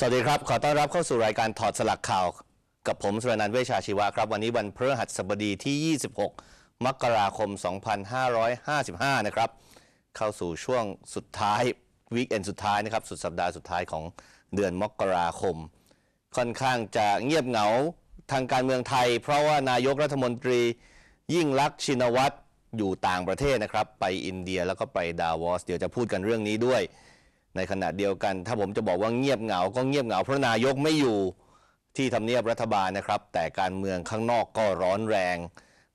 สวัสดีครับ ขอต้อนรับเข้าสู่รายการถอดสลักข่าวกับผมสุรนันท์เวชาชีวะครับ วันนี้วันพฤหัสบดีที่ 26 มกราคม 2555 นะครับ เข้าสู่ช่วงสุดท้ายวีคเอนสุดท้ายนะครับ สุดสัปดาห์สุดท้ายของเดือนมกราคม ค่อนข้างจะเงียบเหงาทางการเมืองไทย เพราะว่านายกรัฐมนตรียิ่งลักษณ์ชินวัตรอยู่ต่างประเทศนะครับ ไปอินเดียแล้วก็ไปดาวอส เดี๋ยวจะพูดกันเรื่องนี้ด้วยในขณะเดียวกันถ้าผมจะบอกว่าเงียบเหงา ก็เงียบเหงาเพราะนายกไม่อยู่ที่ทำเนียบรัฐบาลนะครับ แต่การเมืองข้างนอกก็ร้อนแรง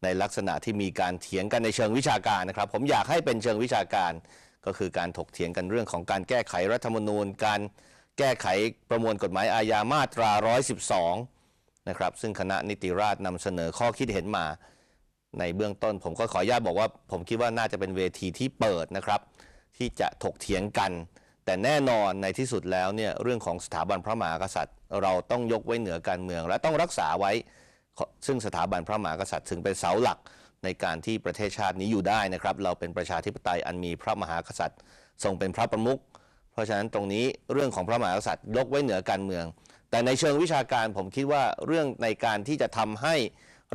ในลักษณะที่มีการเถียงกันในเชิงวิชาการนะครับ ผมอยากให้เป็นเชิงวิชาการก็คือการถกเถียงกันเรื่องของการแก้ไขรัฐธรรมนูญการแก้ไขประมวลกฎหมายอาญามาตรา112นะครับซึ่งคณะนิติราษฎรนำเสนอข้อคิดเห็นมา ในเบื้องต้น ผมก็ขออนุญาตบอกว่า ผมคิดว่าน่าจะเป็นเวทีที่เปิดนะครับ ที่จะถกเถียงกันแต่แน่นอนในที่สุดแล้วเนี่ยเรื่องของสถาบันพระมหากษัตริย์ เราต้องยกไว้เหนือการเมือง และต้องรักษาไว้ ซึ่งสถาบันพระมหากษัตริย์ ถึงเป็นเสาหลักในการที่ประเทศชาตินี้อยู่ได้นะครับ เราเป็นประชาธิปไตยอันมีพระมหากษัตริย์ทรงเป็นพระประมุขเพราะฉะนั้นตรงนี้เรื่องของพระมหากษัตริย์ยกไว้เหนือการเมือง แต่ในเชิงวิชาการผมคิดว่าเรื่องในการที่จะทำให้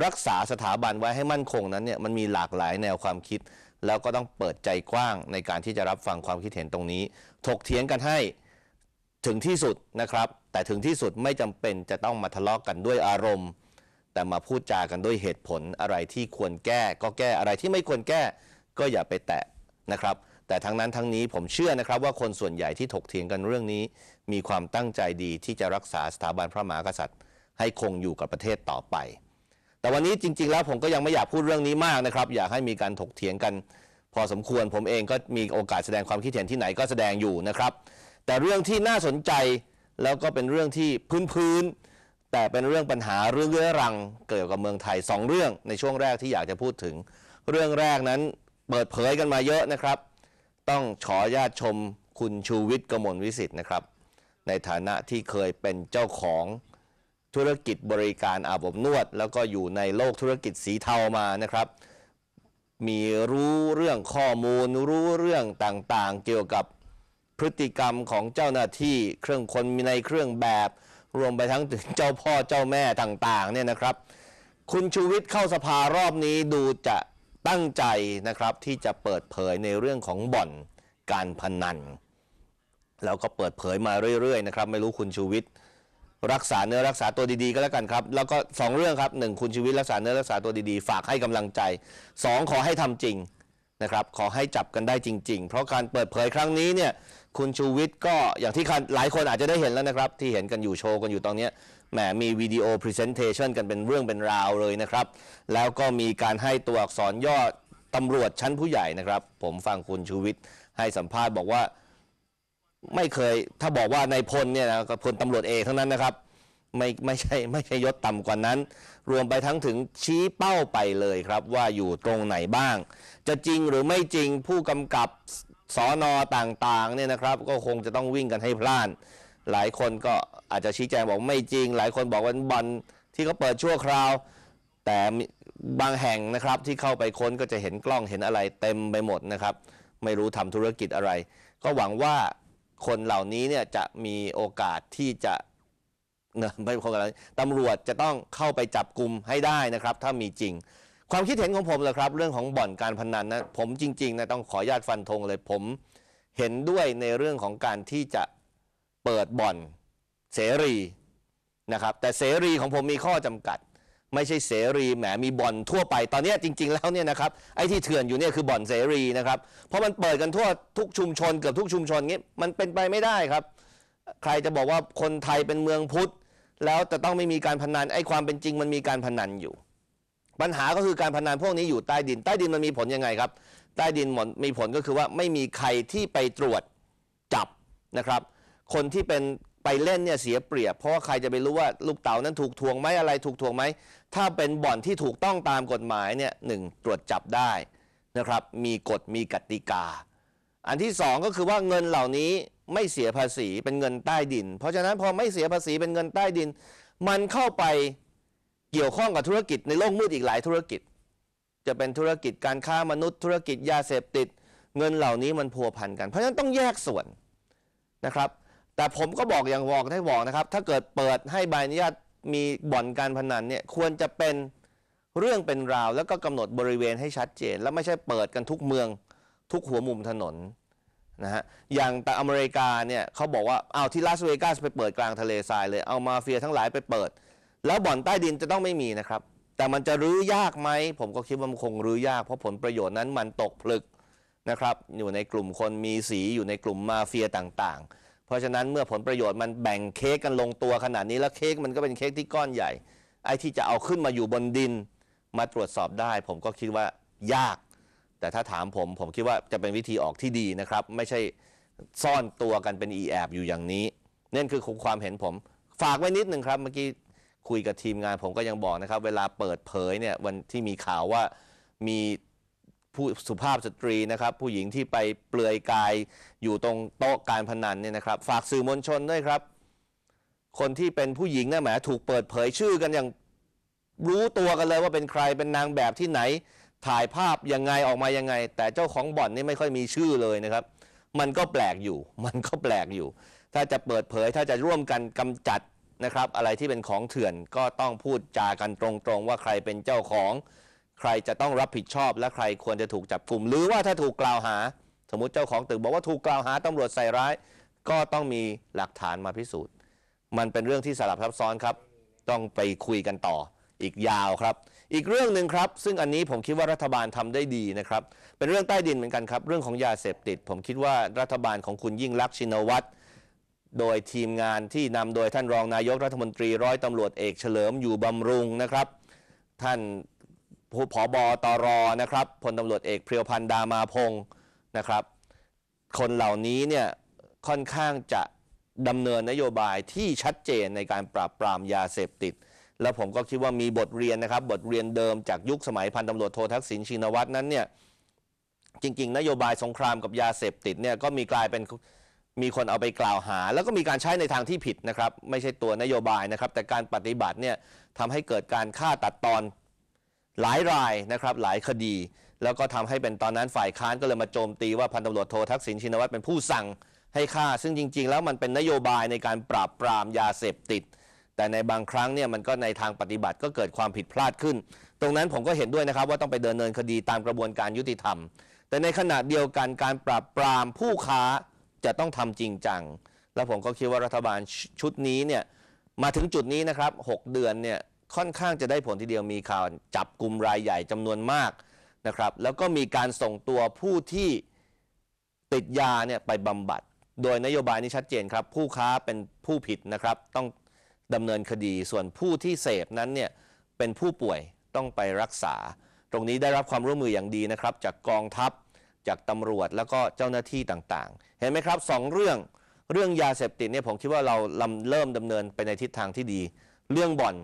รักษาสถาบันไว้ให้มั่นคงนั้นเนี่ยมันมีหลากหลายแนวความคิด แล้วก็ต้องเปิดใจกว้างในการที่จะรับฟังความคิดเห็นตรงนี้ ถกเถียงกันให้ถึงที่สุดนะครับ แต่ถึงที่สุดไม่จำเป็นจะต้องมาทะเลาะกกันด้วยอารมณ์ แต่มาพูดจากันด้วยเหตุผลอะไรที่ควรแก้ ก็แก้ อะไรที่ไม่ควรแก้ก็อย่าไปแตะนะครับ แต่ทั้งนั้นทั้งนี้ผมเชื่อนะครับว่าคนส่วนใหญ่ที่ถกเถียงกันเรื่องนี้มีความตั้งใจดีที่จะรักษาสถาบันพระมหากษัตริย์ ให้คงอยู่กับประเทศต่อไปแต่วันนี้จริง ๆแล้วผมก็ยังไม่อยากพูดเรื่องนี้มากนะครับ อยากให้มีการถกเถียงกันพอสมควรผมเองก็มีโอกาสแสดงความคิดเห็นที่ไหนก็แสดงอยู่นะครับ แต่เรื่องที่น่าสนใจแล้วก็เป็นเรื่องที่พื้นๆแต่เป็นเรื่องปัญหาเรื่องเรื้อรัง เกี่ยวกับเมืองไทย 2 เรื่องในช่วงแรกที่อยากจะพูดถึง เรื่องแรกนั้นเปิดเผยกันมาเยอะนะครับ ต้องขอญาติชม คุณชูวิทย์กมลวิสิทธ์นะครับ ในฐานะที่เคยเป็นเจ้าของธุรกิจบริการอาบอบนวด แล้วก็อยู่ในโลกธุรกิจสีเทามานะครับ มีรู้เรื่องข้อมูล รู้เรื่องต่างๆ เกี่ยวกับพฤติกรรมของเจ้าหน้าที่เครื่องคนมีในเครื่องแบบรวมไปทั้งเจ้าพ่อเจ้าแม่ต่างๆเนี่ยนะครับ คุณชูวิทย์เข้าสภารอบนี้ดูจะตั้งใจนะครับ ที่จะเปิดเผยในเรื่องของบ่อนการพนัน แล้วก็เปิดเผยมาเรื่อยๆนะครับไม่รู้คุณชูวิทย์รักษาเนื้อรักษาตัวดีๆ ก็แล้วกันครับ แล้วก็ 2 เรื่องครับ 1 คุณชีวิตรักษาเนื้อรักษาตัวดีๆฝากให้กำลังใจ 2 ขอให้ทำจริงนะครับขอให้จับกันได้จริงๆ เพราะการเปิดเผยครั้งนี้เนี่ยคุณชูวิทย์ก็อย่างที่หลายคนอาจจะได้เห็นแล้วนะครับ ที่เห็นกันอยู่โชว์กันอยู่ตอนนี้แหมมีวิดีโอพรีเซนเทชันกันเป็นเรื่องเป็นราวเลยนะครับ แล้วก็มีการให้ตัวอักษรย่อตำรวจชั้นผู้ใหญ่นะครับ ผมฟังคุณชูวิทย์ให้สัมภาษณ์บอกว่าไม่เคยถ้าบอกว่าในพลเนี่ยนะพลตำรวจเอกเท่านั้นนะครับ ไม่ไม่ใช่ไม่ใช่ยศต่ำกว่านั้น รวมไปทั้งถึงชี้เป้าไปเลยครับว่าอยู่ตรงไหนบ้าง จะจริงหรือไม่จริงผู้กำกับสอนอต่างๆเนี่ยนะครับ ก็คงจะต้องวิ่งกันให้พลาน หลายคนก็อาจจะชี้แจงบอกไม่จริง หลายคนบอกว่าบอลที่เขาเปิดชั่วคราว แต่บางแห่งนะครับที่เข้าไปค้นก็จะเห็นกล้องเห็นอะไร เต็มไปหมดนะครับ ไม่รู้ทำธุรกิจอะไร ก็หวังว่าคนเหล่านี้เนี่ยจะมีโอกาสที่จะเนยไม่คนเหน่านตำรวจจะต้องเข้าไปจับกลุ่มให้ได้นะครับ ถ้ามีจริง ความคิดเห็นของผมเลยครับเรื่องของบ่อนการพนันนะผมจริงๆนะต้องขอญาตฟันธงเลยผมเห็นด้วยในเรื่องของการที่จะเปิดบ่อนเสรีนะครับ แต่เสรีของผมมีข้อจำกัดไม่ใช่เสรีแหมมีบ่อนทั่วไปตอนนี้จริงๆแล้วเนี่ยนะครับไอ้ที่เถื่อนอยู่เนี่ยคือบ่อนเสรีนะครับ เพราะมันเปิดกันทั่วทุกชุมชนเกือบทุกชุมชนงี้มันเป็นไปไม่ได้ครับ ใครจะบอกว่าคนไทยเป็นเมืองพุทธแล้วจะต้องไม่มีการพนันไอ้ความเป็นจริง มันมีการพนันอยู่ปัญหาก็คือการพนันพวกนี้อยู่ใต้ดินใต้ดินมันมีผลยังไงครับใต้ดินมีผลก็คือว่าไม่มีใครที่ไปตรวจจับนะครับ คนที่เป็นไปเล่นเนี่ยเสียเปรียบเพราะว่าใครจะไปรู้ว่าลูกเต่านั้นถูกทวงไหมอะไรถูกทวงไหม ถ้าเป็นบ่อนที่ถูกต้องตามกฎหมายเนี่ยหนึ่งตรวจจับได้นะครับ มีกฎมีกติกา อันที่สองก็คือว่าเงินเหล่านี้ไม่เสียภาษีเป็นเงินใต้ดิน เพราะฉะนั้นพอไม่เสียภาษีเป็นเงินใต้ดิน มันเข้าไปเกี่ยวข้องกับธุรกิจในโลกมืดอีกหลายธุรกิจ จะเป็นธุรกิจการค้ามนุษย์ ธุรกิจยาเสพติด เงินเหล่านี้มันพัวพันกัน เพราะฉะนั้นต้องแยกส่วนนะครับแต่ผมก็บอกอย่างบอกให้บอกนะครับ ถ้าเกิดเปิดให้ใบอนุญาตมีบ่อนการพนันเนี่ยควรจะเป็นเรื่องเป็นราวแล้วก็กำหนดบริเวณให้ชัดเจน แล้วไม่ใช่เปิดกันทุกเมืองทุกหัวมุมถนนนะฮะอย่างแต่อเมริกา เนี่ยเขาบอกว่าเอาที่ลาสเวกัสไปเปิดกลางทะเลทรายเลย เอามาเฟียทั้งหลายไปเปิด แล้วบ่อนใต้ดินจะต้องไม่มีนะครับแต่มันจะรื้อยากไหมผมก็คิดว่ามันคงรื้อยากเพราะผลประโยชน์นั้นมันตกผลึกนะครับอยู่ในกลุ่มคนมีสีอยู่ในกลุ่มมาเฟียต่างๆเพราะฉะนั้นเมื่อผลประโยชน์มันแบ่งเค้กกันลงตัวขนาดนี้ แล้วเค้กมันก็เป็นเค้กที่ก้อนใหญ่ ไอ้ที่จะเอาขึ้นมาอยู่บนดินมาตรวจสอบได้ ผมก็คิดว่ายาก แต่ถ้าถามผมผมคิดว่าจะเป็นวิธีออกที่ดีนะครับ ไม่ใช่ซ่อนตัวกันเป็นอีแอบอยู่อย่างนี้นั่นคือความเห็นผม ฝากไว้นิดหนึ่งครับ เมื่อกี้คุยกับทีมงาน ผมก็ยังบอกนะครับเวลาเปิดเผยเนี่ยวันที่มีข่าวว่ามีผู้สุภาพสตรีนะครับ ผู้หญิงที่ไปเปลือยกายอยู่ตรงโต๊ะการพนันเนี่ยนะครับ ฝากสื่อมวลชนด้วยครับ คนที่เป็นผู้หญิงนะแหมถูกเปิดเผยชื่อกันอย่างรู้ตัวกันเลยว่าเป็นใครเป็นนางแบบที่ไหน ถ่ายภาพยังไงออกมายังไง แต่เจ้าของบ่อนนี่ไม่ค่อยมีชื่อเลยนะครับ มันก็แปลกอยู่ มันก็แปลกอยู่ ถ้าจะเปิดเผยถ้าจะร่วมกันกำจัดนะครับอะไรที่เป็นของเถื่อนก็ต้องพูดจากันตรงๆ ว่าใครเป็นเจ้าของใครจะต้องรับผิดชอบและใครควรจะถูกจับกลุ่มหรือว่าถ้าถูกกล่าวหา สมมติเจ้าของตึกบอกว่าถูกกล่าวหาตำรวจใส่ร้าย ก็ต้องมีหลักฐานมาพิสูจน์มันเป็นเรื่องที่สลับซับซ้อนครับ ต้องไปคุยกันต่ออีกยาวครับ อีกเรื่องหนึ่งครับ ซึ่งอันนี้ผมคิดว่ารัฐบาลทำได้ดีนะครับเป็นเรื่องใต้ดินเหมือนกันครับ เรื่องของยาเสพติด ผมคิดว่ารัฐบาลของคุณยิ่งลักษณ์ชินวัตรโดยทีมงานที่นำโดยท่านรองนายกรัฐมนตรีร้อยตำรวจเอกเฉลิมอยู่บำรุงนะครับ ท่านผอบอตรนะครับพลตำรวจเอกเพียวพันดามาพงศ์นะครับ คนเหล่านี้เนี่ยค่อนข้างจะดำเนินนโยบายที่ชัดเจนในการปราบปรามยาเสพติด และผมก็คิดว่ามีบทเรียนนะครับบทเรียนเดิมจากยุคสมัยพันตำรวจโททักษิณชินวัตรนั้นเนี่ยจริงๆ นโยบายสงครามกับยาเสพติดเนี่ยก็มีกลายเป็นมีคนเอาไปกล่าวหา แล้วก็มีการใช้ในทางที่ผิดนะครับไม่ใช่ตัวนโยบายนะครับ แต่การปฏิบัติเนี่ยทำให้เกิดการฆ่าตัดตอนหลายรายนะครับหลายคดี แล้วก็ทำให้เป็นตอนนั้นฝ่ายค้านก็เลยมาโจมตีว่าพันตำรวจโททักษิณชินวัตรเป็นผู้สั่งให้ฆ่าซึ่งจริงๆแล้วมันเป็นนโยบายในการปราบปรามยาเสพติด แต่ในบางครั้งเนี่ยมันก็ในทางปฏิบัติก็เกิดความผิดพลาดขึ้น ตรงนั้นผมก็เห็นด้วยนะครับว่าต้องไปเดินเนินคดีตามกระบวนการยุติธรรม แต่ในขณะเดียวกันการปราบปรามผู้ค้าจะต้องทำจริงจังและผมก็คิดว่ารัฐบาลชุดนี้เนี่ยมาถึงจุดนี้นะครับ6เดือนเนี่ยค่อนข้างจะได้ผลทีเดียวมีข่าวจับกลุ่มรายใหญ่จำนวนมากนะครับ แล้วก็มีการส่งตัวผู้ที่ติดยาเนี่ยไปบำบัด โดยนโยบายนี้ชัดเจนครับ ผู้ค้าเป็นผู้ผิดนะครับต้องดำเนินคดี ส่วนผู้ที่เสพนั้นเนี่ยเป็นผู้ป่วยต้องไปรักษา ตรงนี้ได้รับความร่วมมืออย่างดีนะครับ จากกองทัพจากตำรวจแล้วก็เจ้าหน้าที่ต่างๆ เห็นไหมครับสองเรื่องเรื่องยาเสพติดเนี่ยผมคิดว่าเราเริ่มดำเนินไปในทิศทางที่ดี เรื่องบ่อน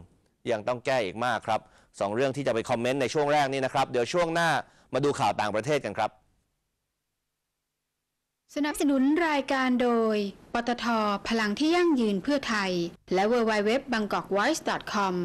ยังต้องแก้อีกมากครับสองเรื่องที่จะไปคอมเมนต์ในช่วงแรกนี้นะครับ เดี๋ยวช่วงหน้ามาดูข่าวต่างประเทศกันครับ สนับสนุนรายการโดย ปตท พลังที่ยั่งยืนเพื่อไทย และ w w w b a n g k o k w i s e c o m